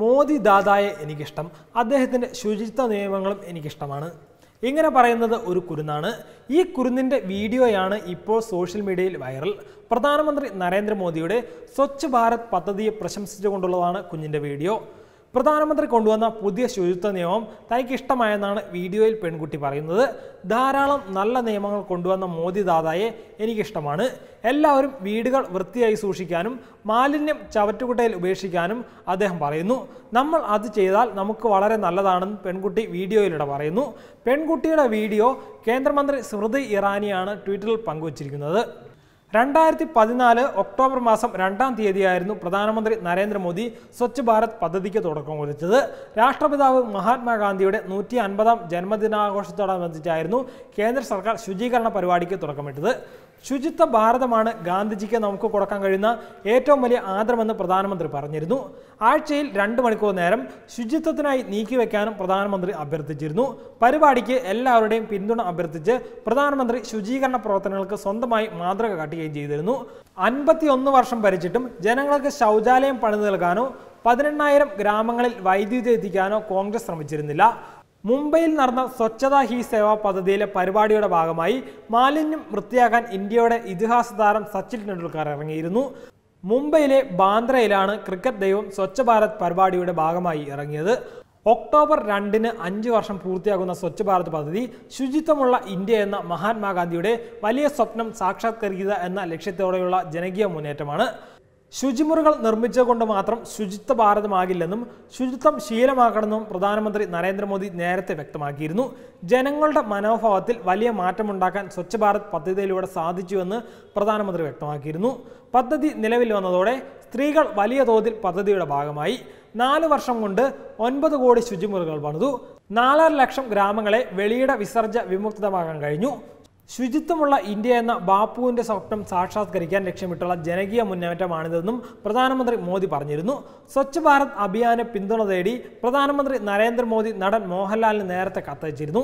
മോദി ദാദായെ എനിക്കിഷ്ടം അദ്ദേഹത്തിൻ്റെ ശുചിത്വ നിയമങ്ങളും എനിക്കിഷ്ടമാണ് ഇങ്ങനെ പറയുന്നത് ഒരു കുരുന്നാണ് ഈ കുരുന്നിൻ്റെ വീഡിയോയാണ് ഇപ്പോൾ സോഷ്യൽ മീഡിയയിൽ വൈറൽ പ്രധാനമന്ത്രി നരേന്ദ്രമോദിയുടെ സ്വച്ഛ് ഭാരത് പദ്ധതിയെ പ്രശംസിച്ചുകൊണ്ടുള്ളതാണ് കുഞ്ഞിൻ്റെ വീഡിയോ പ്രധാനമന്ത്രി കൊണ്ടുവന്ന പുതിയ ശുചിത്വ നിയമം തനിക്ക് ഇഷ്ടമായെന്നാണ് വീഡിയോയിൽ പെൺകുട്ടി പറയുന്നത് ധാരാളം നല്ല നിയമങ്ങൾ കൊണ്ടുവന്ന മോദി ദാതായെ എനിക്കിഷ്ടമാണ് എല്ലാവരും വീടുകൾ വൃത്തിയായി സൂക്ഷിക്കാനും മാലിന്യം ചവറ്റുകുട്ടയിൽ ഉപേക്ഷിക്കാനും അദ്ദേഹം പറയുന്നു നമ്മൾ അത് ചെയ്താൽ നമുക്ക് വളരെ നല്ലതാണെന്ന് പെൺകുട്ടി വീഡിയോയിലൂടെ പറയുന്നു പെൺകുട്ടിയുടെ വീഡിയോ കേന്ദ്രമന്ത്രി സ്മൃതി ഇറാനിയാണ് ട്വിറ്ററിൽ പങ്കുവച്ചിരിക്കുന്നത് രണ്ടായിരത്തി പതിനാല് ഒക്ടോബർ മാസം രണ്ടാം തീയതിയായിരുന്നു പ്രധാനമന്ത്രി നരേന്ദ്രമോദി സ്വച്ഛ് ഭാരത് പദ്ധതിക്ക് തുടക്കം കുറിച്ചത് രാഷ്ട്രപിതാവ് മഹാത്മാഗാന്ധിയുടെ നൂറ്റി അൻപതാം ജന്മദിനാഘോഷത്തോടനുബന്ധിച്ചായിരുന്നു കേന്ദ്ര സർക്കാർ ശുചീകരണ പരിപാടിക്ക് തുടക്കമിട്ടത് ശുചിത്വ ഭാരതമാണ് ഗാന്ധിജിക്ക് നമുക്ക് കൊടുക്കാൻ കഴിയുന്ന ഏറ്റവും വലിയ ആദരമെന്ന് പ്രധാനമന്ത്രി പറഞ്ഞിരുന്നു ആഴ്ചയിൽ രണ്ട് മണിക്കൂർ നേരം ശുചിത്വത്തിനായി നീക്കിവെക്കാനും പ്രധാനമന്ത്രി അഭ്യർത്ഥിച്ചിരുന്നു പരിപാടിക്ക് എല്ലാവരുടെയും പിന്തുണ അഭ്യർത്ഥിച്ച് പ്രധാനമന്ത്രി ശുചീകരണ പ്രവർത്തനങ്ങൾക്ക് സ്വന്തമായി മാതൃക കാട്ടുകയും ചെയ്തിരുന്നു അൻപത്തിയൊന്ന് വർഷം ഭരിച്ചിട്ടും ജനങ്ങൾക്ക് ശൗചാലയം പണിതു നൽകാനോ പതിനെണ്ണായിരം ഗ്രാമങ്ങളിൽ വൈദ്യുതി എത്തിക്കാനോ കോൺഗ്രസ് ശ്രമിച്ചിരുന്നില്ല മുംബൈയിൽ നടന്ന സ്വച്ഛതാ ഹി സേവ പദ്ധതിയിലെ പരിപാടിയുടെ ഭാഗമായി മാലിന്യം വൃത്തിയാക്കാൻ ഇന്ത്യയുടെ ഇതിഹാസ താരം സച്ചിൻ ടെണ്ടുൽക്കർ ഇറങ്ങിയിരുന്നു മുംബൈയിലെ ബാന്ദ്രയിലാണ് ക്രിക്കറ്റ് ദൈവം സ്വച്ഛ ഭാരത് പരിപാടിയുടെ ഭാഗമായി ഇറങ്ങിയത് ഒക്ടോബർ രണ്ടിന് അഞ്ച് വർഷം പൂർത്തിയാകുന്ന സ്വച്ഛ് ഭാരത് പദ്ധതി ശുചിത്വമുള്ള ഇന്ത്യ എന്ന മഹാത്മാഗാന്ധിയുടെ വലിയ സ്വപ്നം സാക്ഷാത്കരിക്കുക എന്ന ലക്ഷ്യത്തോടെയുള്ള ജനകീയ മുന്നേറ്റമാണ് ശുചിമുറികൾ നിർമ്മിച്ചുകൊണ്ട് മാത്രം ശുചിത്വ ഭാരതമാകില്ലെന്നും ശുചിത്വം ശീലമാക്കണമെന്നും പ്രധാനമന്ത്രി നരേന്ദ്രമോദി നേരത്തെ വ്യക്തമാക്കിയിരുന്നു ജനങ്ങളുടെ മനോഭാവത്തിൽ വലിയ മാറ്റമുണ്ടാക്കാൻ സ്വച്ഛ് ഭാരത് പദ്ധതിയിലൂടെ സാധിച്ചുവെന്ന് പ്രധാനമന്ത്രി വ്യക്തമാക്കിയിരുന്നു പദ്ധതി നിലവിൽ വന്നതോടെ സ്ത്രീകൾ വലിയ തോതിൽ പദ്ധതിയുടെ ഭാഗമായി നാല് വർഷം കൊണ്ട് ഒൻപത് കോടി ശുചിമുറികൾ പണിതു നാലര ലക്ഷം ഗ്രാമങ്ങളെ വെളിയുടെ വിസർജ്ജ വിമുക്തമാകാൻ കഴിഞ്ഞു ശുചിത്വമുള്ള ഇന്ത്യ എന്ന ബാപ്പുവിന്റെ സ്വപ്നം സാക്ഷാത്കരിക്കാൻ ലക്ഷ്യമിട്ടുള്ള ജനകീയ മുന്നേറ്റമാണിതെന്നും പ്രധാനമന്ത്രി മോദി പറഞ്ഞിരുന്നു സ്വച്ഛ് ഭാരത് അഭിയാന് പിന്തുണ തേടി പ്രധാനമന്ത്രി നരേന്ദ്രമോദി നടൻ മോഹൻലാലിന് നേരത്തെ കത്തയച്ചിരുന്നു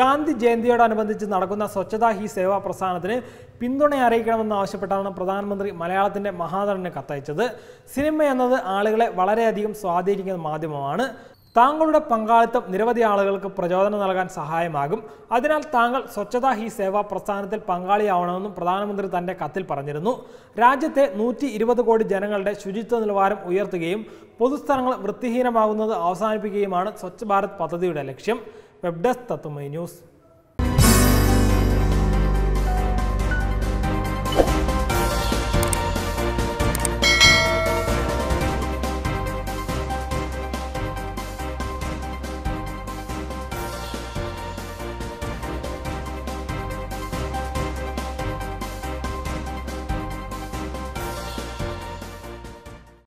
ഗാന്ധി ജയന്തിയോടനുബന്ധിച്ച് നടക്കുന്ന സ്വച്ഛതാ ഹി സേവാ പ്രസ്ഥാനത്തിന് പിന്തുണ അറിയിക്കണമെന്ന് ആവശ്യപ്പെട്ടാണ് പ്രധാനമന്ത്രി മലയാളത്തിന്റെ മഹാനടന് കത്തയച്ചത് സിനിമ എന്നത് ആളുകളെ വളരെയധികം സ്വാധീനിക്കുന്ന മാധ്യമമാണ് താങ്കളുടെ പങ്കാളിത്തം നിരവധി ആളുകൾക്ക് പ്രചോദനം നൽകാൻ സഹായമാകും അതിനാൽ താങ്കൾ സ്വച്ഛതാ ഹി സേവ പ്രസ്ഥാനത്തിൽ പങ്കാളിയാവണമെന്നും പ്രധാനമന്ത്രി തന്റെ കത്തിൽ പറഞ്ഞിരുന്നു രാജ്യത്തെ നൂറ്റി ഇരുപത് കോടി ജനങ്ങളുടെ ശുചിത്വ നിലവാരം ഉയർത്തുകയും പൊതുസ്ഥലങ്ങൾ വൃത്തിഹീനമാകുന്നത് അവസാനിപ്പിക്കുകയുമാണ് സ്വച്ഛ് ഭാരത് പദ്ധതിയുടെ ലക്ഷ്യം വെബ് ഡെസ്ക് തത്വമൈ ന്യൂസ്